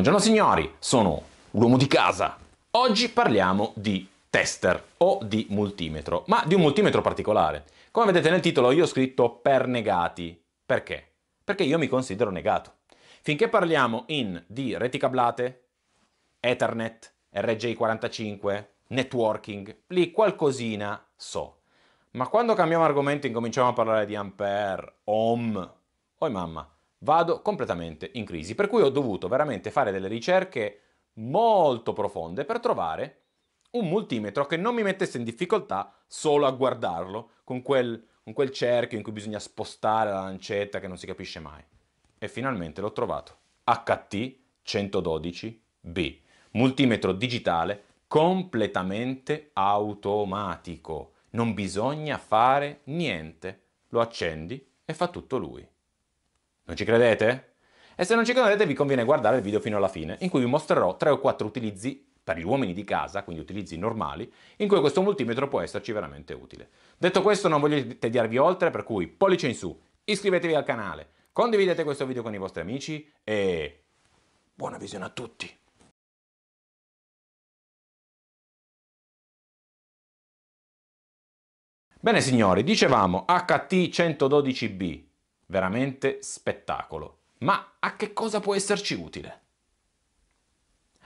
Buongiorno signori, sono l'uomo di casa. Oggi parliamo di tester o di multimetro, ma di un multimetro particolare. Come vedete nel titolo io ho scritto per negati. Perché? Perché io mi considero negato. Finché parliamo in di reti cablate, Ethernet, RJ45, networking, lì qualcosina so. Ma quando cambiamo argomento e incominciamo a parlare di ampere, ohm, oi mamma, vado completamente in crisi. Per cui ho dovuto veramente fare delle ricerche molto profonde per trovare un multimetro che non mi mettesse in difficoltà solo a guardarlo, con quel, con quel cerchio in cui bisogna spostare la lancetta che non si capisce mai. E finalmente l'ho trovato. HT 112B, multimetro digitale completamente automatico. Non bisogna fare niente. Lo accendi e fa tutto lui. Non ci credete? E se non ci credete vi conviene guardare il video fino alla fine, in cui vi mostrerò 3 o 4 utilizzi per gli uomini di casa, quindi utilizzi normali, in cui questo multimetro può esserci veramente utile. Detto questo non voglio tediarvi oltre, per cui pollice in su, iscrivetevi al canale, condividete questo video con i vostri amici e buona visione a tutti! Bene signori, dicevamo HT112B, Veramente spettacolo. Ma a che cosa può esserci utile?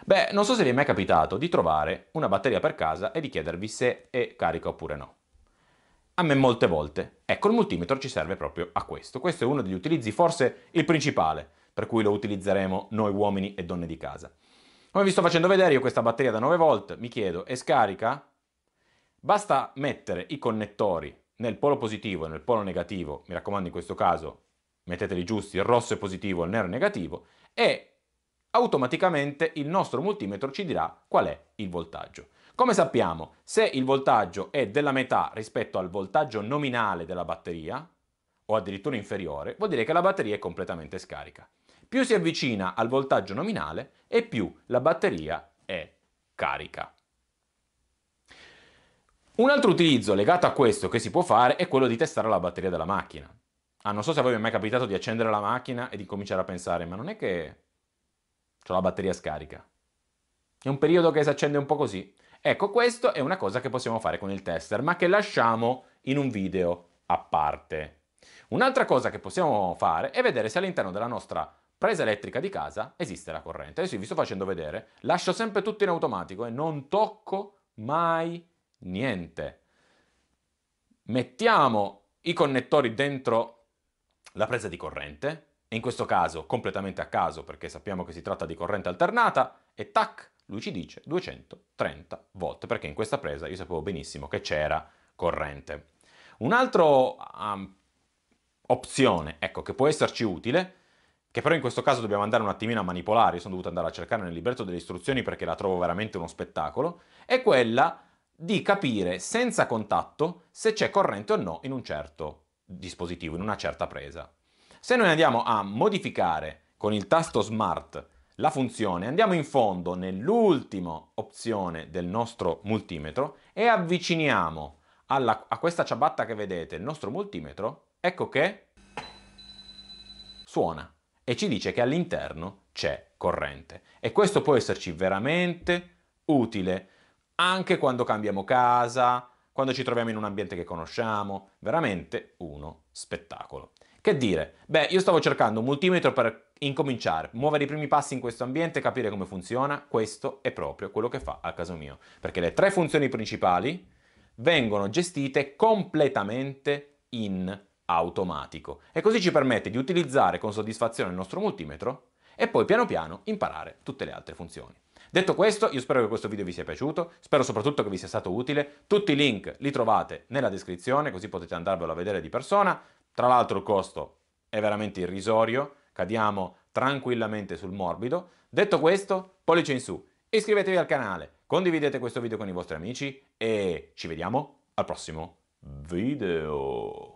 Beh, non so se vi è mai capitato di trovare una batteria per casa e di chiedervi se è carica oppure no. A me molte volte. Ecco, il multimetro ci serve proprio a questo. Questo è uno degli utilizzi, forse il principale, per cui lo utilizzeremo noi uomini e donne di casa. Come vi sto facendo vedere, io questa batteria da 9 volt, mi chiedo, è scarica? Basta mettere i connettori nel polo positivo e nel polo negativo, mi raccomando in questo caso metteteli giusti, il rosso è positivo, il nero è negativo, e automaticamente il nostro multimetro ci dirà qual è il voltaggio. Come sappiamo, se il voltaggio è della metà rispetto al voltaggio nominale della batteria, o addirittura inferiore, vuol dire che la batteria è completamente scarica. Più si avvicina al voltaggio nominale e più la batteria è carica. Un altro utilizzo legato a questo che si può fare è quello di testare la batteria della macchina. Ah, non so se a voi è mai capitato di accendere la macchina e di cominciare a pensare, ma non è che ho la batteria scarica. È un periodo che si accende un po' così. Ecco, questo è una cosa che possiamo fare con il tester, ma che lasciamo in un video a parte. Un'altra cosa che possiamo fare è vedere se all'interno della nostra presa elettrica di casa esiste la corrente. Adesso vi sto facendo vedere, lascio sempre tutto in automatico e non tocco mai Niente. Mettiamo i connettori dentro la presa di corrente, e in questo caso completamente a caso perché sappiamo che si tratta di corrente alternata, e tac, lui ci dice 230 volt, perché in questa presa io sapevo benissimo che c'era corrente. Un'altra um, opzione, ecco, che può esserci utile, che però in questo caso dobbiamo andare un attimino a manipolare, io sono dovuto andare a cercare nel libretto delle istruzioni perché la trovo veramente uno spettacolo, è quella di capire senza contatto se c'è corrente o no in un certo dispositivo, in una certa presa. Se noi andiamo a modificare con il tasto Smart la funzione, andiamo in fondo nell'ultima opzione del nostro multimetro e avviciniamo alla, a questa ciabatta che vedete il nostro multimetro, ecco che suona e ci dice che all'interno c'è corrente. E questo può esserci veramente utile anche quando cambiamo casa, quando ci troviamo in un ambiente che conosciamo, veramente uno spettacolo. Che dire? Beh, io stavo cercando un multimetro per incominciare, muovere i primi passi in questo ambiente, capire come funziona, questo è proprio quello che fa al caso mio, perché le tre funzioni principali vengono gestite completamente in automatico e così ci permette di utilizzare con soddisfazione il nostro multimetro e poi piano piano imparare tutte le altre funzioni. Detto questo, io spero che questo video vi sia piaciuto, spero soprattutto che vi sia stato utile, tutti i link li trovate nella descrizione così potete andarvelo a vedere di persona, tra l'altro il costo è veramente irrisorio, cadiamo tranquillamente sul morbido. Detto questo, pollice in su, iscrivetevi al canale, condividete questo video con i vostri amici e ci vediamo al prossimo video.